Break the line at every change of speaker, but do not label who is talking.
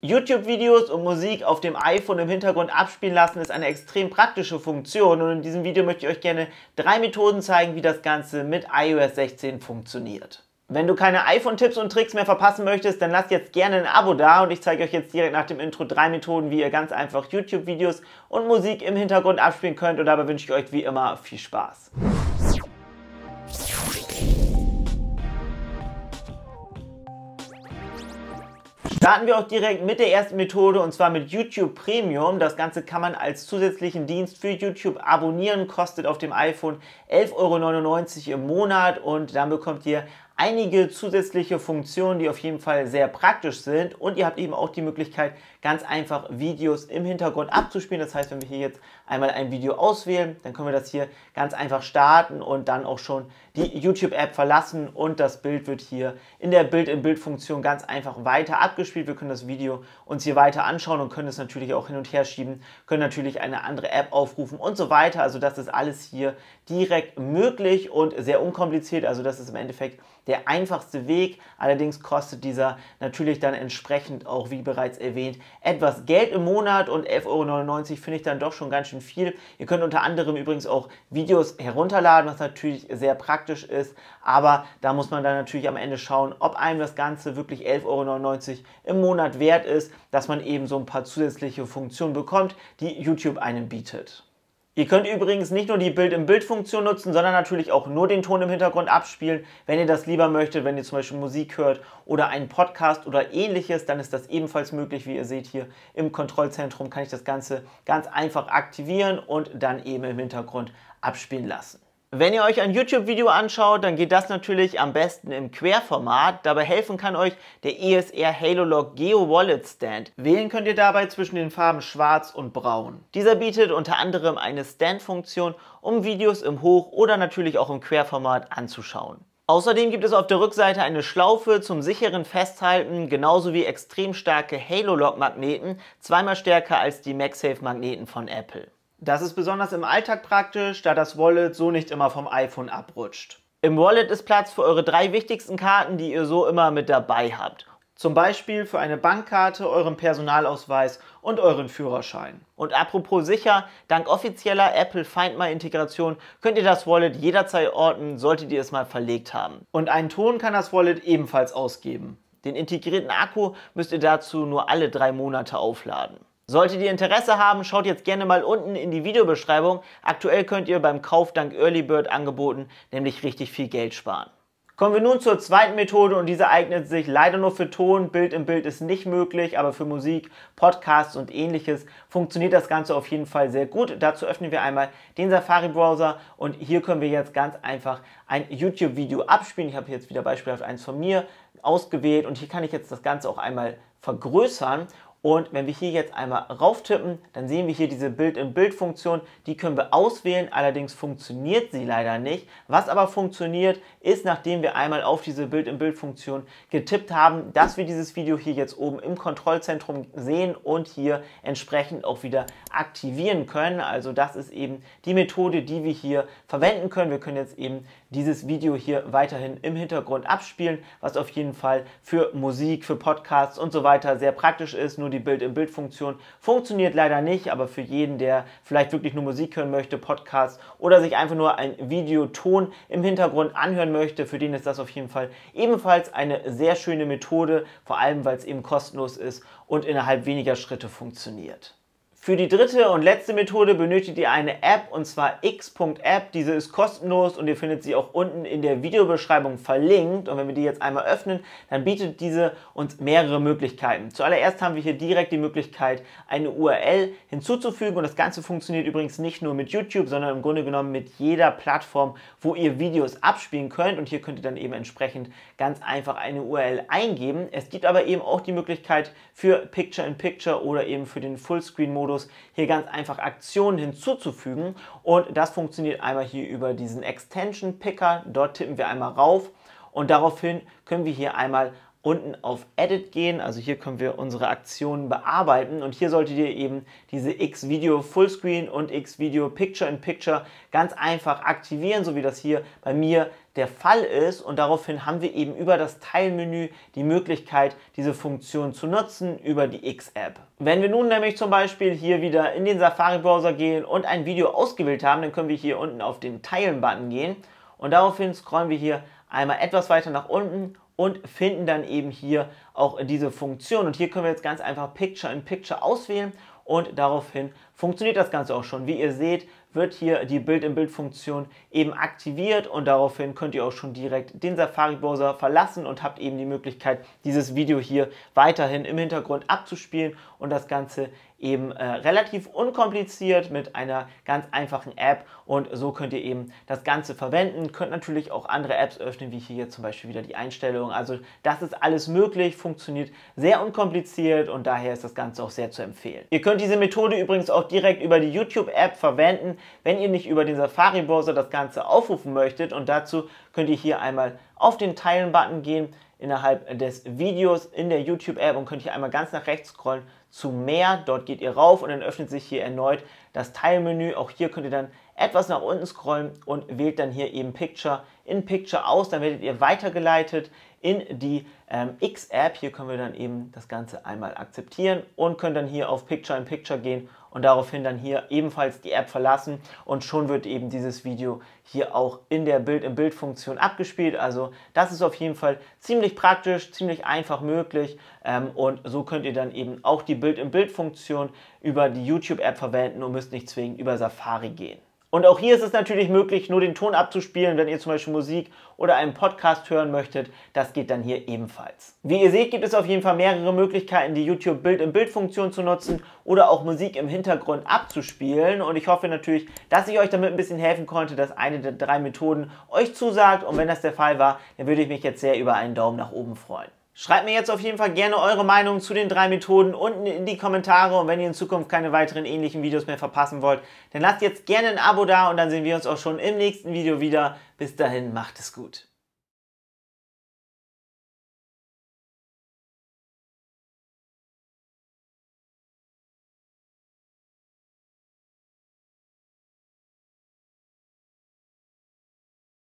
YouTube-Videos und Musik auf dem iPhone im Hintergrund abspielen lassen ist eine extrem praktische Funktion und in diesem Video möchte ich euch gerne drei Methoden zeigen, wie das Ganze mit iOS 16 funktioniert. Wenn du keine iPhone-Tipps und Tricks mehr verpassen möchtest, dann lasst jetzt gerne ein Abo da und ich zeige euch jetzt direkt nach dem Intro drei Methoden, wie ihr ganz einfach YouTube-Videos und Musik im Hintergrund abspielen könnt und dabei wünsche ich euch wie immer viel Spaß. Starten wir auch direkt mit der ersten Methode und zwar mit YouTube Premium. Das Ganze kann man als zusätzlichen Dienst für YouTube abonnieren, kostet auf dem iPhone 11,99 Euro im Monat und dann bekommt ihr einige zusätzliche Funktionen, die auf jeden Fall sehr praktisch sind und ihr habt eben auch die Möglichkeit, ganz einfach Videos im Hintergrund abzuspielen. Das heißt, wenn wir hier jetzt einmal ein Video auswählen, dann können wir das hier ganz einfach starten und dann auch schon die YouTube-App verlassen und das Bild wird hier in der Bild-in-Bild-Funktion ganz einfach weiter abgespielt. Wir können das Video uns hier weiter anschauen und können es natürlich auch hin und her schieben, können natürlich eine andere App aufrufen und so weiter. Also das ist alles hier direkt möglich und sehr unkompliziert. Also das ist im Endeffekt der einfachste Weg. Allerdings kostet dieser natürlich dann entsprechend auch, wie bereits erwähnt, etwas Geld im Monat und 11,99 Euro finde ich dann doch schon ganz schön viel. Ihr könnt unter anderem übrigens auch Videos herunterladen, was natürlich sehr praktisch praktisch ist. Aber da muss man dann natürlich am Ende schauen, ob einem das Ganze wirklich 11,99 Euro im Monat wert ist, dass man eben so ein paar zusätzliche Funktionen bekommt, die YouTube einem bietet. Ihr könnt übrigens nicht nur die bild in bild funktion nutzen, sondern natürlich auch nur den Ton im Hintergrund abspielen. Wenn ihr das lieber möchtet, wenn ihr zum Beispiel Musik hört oder einen Podcast oder ähnliches, dann ist das ebenfalls möglich. Wie ihr seht hier im Kontrollzentrum kann ich das Ganze ganz einfach aktivieren und dann eben im Hintergrund abspielen lassen. Wenn ihr euch ein YouTube-Video anschaut, dann geht das natürlich am besten im Querformat. Dabei helfen kann euch der ESR Halolog Geo Wallet Stand. Wählen könnt ihr dabei zwischen den Farben Schwarz und Braun. Dieser bietet unter anderem eine Stand-Funktion, um Videos im Hoch- oder natürlich auch im Querformat anzuschauen. Außerdem gibt es auf der Rückseite eine Schlaufe zum sicheren Festhalten, genauso wie extrem starke halo magneten zweimal stärker als die MagSafe-Magneten von Apple. Das ist besonders im Alltag praktisch, da das Wallet so nicht immer vom iPhone abrutscht. Im Wallet ist Platz für eure drei wichtigsten Karten, die ihr so immer mit dabei habt. Zum Beispiel für eine Bankkarte, euren Personalausweis und euren Führerschein. Und apropos sicher, dank offizieller Apple Find My Integration könnt ihr das Wallet jederzeit orten, solltet ihr es mal verlegt haben. Und einen Ton kann das Wallet ebenfalls ausgeben. Den integrierten Akku müsst ihr dazu nur alle drei Monate aufladen. Solltet ihr Interesse haben, schaut jetzt gerne mal unten in die Videobeschreibung. Aktuell könnt ihr beim Kauf dank Earlybird Angeboten nämlich richtig viel Geld sparen. Kommen wir nun zur zweiten Methode und diese eignet sich leider nur für Ton, Bild im Bild ist nicht möglich, aber für Musik, Podcasts und ähnliches funktioniert das Ganze auf jeden Fall sehr gut. Dazu öffnen wir einmal den Safari-Browser und hier können wir jetzt ganz einfach ein YouTube-Video abspielen. Ich habe jetzt wieder beispielhaft eins von mir ausgewählt und hier kann ich jetzt das Ganze auch einmal vergrößern und wenn wir hier jetzt einmal rauf tippen, dann sehen wir hier diese Bild-in-Bild-Funktion. Die können wir auswählen, allerdings funktioniert sie leider nicht. Was aber funktioniert, ist, nachdem wir einmal auf diese Bild-in-Bild-Funktion getippt haben, dass wir dieses Video hier jetzt oben im Kontrollzentrum sehen und hier entsprechend auch wieder aktivieren können. Also das ist eben die Methode, die wir hier verwenden können. Wir können jetzt eben dieses Video hier weiterhin im Hintergrund abspielen, was auf jeden Fall für Musik, für Podcasts und so weiter sehr praktisch ist. Nur nur die bild in bild funktion Funktioniert leider nicht, aber für jeden, der vielleicht wirklich nur Musik hören möchte, Podcasts oder sich einfach nur ein Videoton im Hintergrund anhören möchte, für den ist das auf jeden Fall ebenfalls eine sehr schöne Methode, vor allem weil es eben kostenlos ist und innerhalb weniger Schritte funktioniert. Für die dritte und letzte Methode benötigt ihr eine App und zwar x.app. Diese ist kostenlos und ihr findet sie auch unten in der Videobeschreibung verlinkt. Und wenn wir die jetzt einmal öffnen, dann bietet diese uns mehrere Möglichkeiten. Zuallererst haben wir hier direkt die Möglichkeit, eine URL hinzuzufügen und das Ganze funktioniert übrigens nicht nur mit YouTube, sondern im Grunde genommen mit jeder Plattform, wo ihr Videos abspielen könnt. Und hier könnt ihr dann eben entsprechend ganz einfach eine URL eingeben. Es gibt aber eben auch die Möglichkeit für Picture-in-Picture -Picture oder eben für den Fullscreen-Modus Modus hier ganz einfach Aktionen hinzuzufügen und das funktioniert einmal hier über diesen Extension Picker. Dort tippen wir einmal rauf und daraufhin können wir hier einmal unten auf Edit gehen. Also hier können wir unsere Aktionen bearbeiten und hier solltet ihr eben diese X-Video Fullscreen und X-Video Picture-in-Picture ganz einfach aktivieren, so wie das hier bei mir der Fall ist und daraufhin haben wir eben über das Teilmenü die Möglichkeit, diese Funktion zu nutzen über die X-App. Wenn wir nun nämlich zum Beispiel hier wieder in den Safari-Browser gehen und ein Video ausgewählt haben, dann können wir hier unten auf den Teilen-Button gehen und daraufhin scrollen wir hier einmal etwas weiter nach unten und finden dann eben hier auch diese Funktion. Und hier können wir jetzt ganz einfach Picture in Picture auswählen und daraufhin funktioniert das Ganze auch schon. Wie ihr seht, wird hier die Bild-in-Bild-Funktion eben aktiviert und daraufhin könnt ihr auch schon direkt den Safari-Browser verlassen und habt eben die Möglichkeit, dieses Video hier weiterhin im Hintergrund abzuspielen und das Ganze eben äh, relativ unkompliziert mit einer ganz einfachen App und so könnt ihr eben das Ganze verwenden. Könnt natürlich auch andere Apps öffnen, wie hier zum Beispiel wieder die Einstellungen. Also das ist alles möglich, funktioniert sehr unkompliziert und daher ist das Ganze auch sehr zu empfehlen. Ihr könnt diese Methode übrigens auch direkt über die YouTube-App verwenden, wenn ihr nicht über den Safari-Browser das Ganze aufrufen möchtet. Und dazu könnt ihr hier einmal auf den Teilen-Button gehen innerhalb des Videos in der YouTube-App und könnt hier einmal ganz nach rechts scrollen zu mehr. Dort geht ihr rauf und dann öffnet sich hier erneut das Teilmenü. Auch hier könnt ihr dann etwas nach unten scrollen und wählt dann hier eben Picture in Picture aus. Dann werdet ihr weitergeleitet in die ähm, X-App. Hier können wir dann eben das Ganze einmal akzeptieren und können dann hier auf Picture in Picture gehen und daraufhin dann hier ebenfalls die App verlassen und schon wird eben dieses Video hier auch in der bild in bild funktion abgespielt. Also das ist auf jeden Fall ziemlich praktisch, ziemlich einfach möglich ähm, und so könnt ihr dann eben auch die bild in bild funktion über die YouTube-App verwenden und müsst nicht zwingend über Safari gehen. Und auch hier ist es natürlich möglich, nur den Ton abzuspielen, wenn ihr zum Beispiel Musik oder einen Podcast hören möchtet. Das geht dann hier ebenfalls. Wie ihr seht, gibt es auf jeden Fall mehrere Möglichkeiten, die YouTube Bild in Bild-Funktion zu nutzen oder auch Musik im Hintergrund abzuspielen. Und ich hoffe natürlich, dass ich euch damit ein bisschen helfen konnte, dass eine der drei Methoden euch zusagt. Und wenn das der Fall war, dann würde ich mich jetzt sehr über einen Daumen nach oben freuen. Schreibt mir jetzt auf jeden Fall gerne eure Meinung zu den drei Methoden unten in die Kommentare und wenn ihr in Zukunft keine weiteren ähnlichen Videos mehr verpassen wollt, dann lasst jetzt gerne ein Abo da und dann sehen wir uns auch schon im nächsten Video wieder. Bis dahin, macht es gut.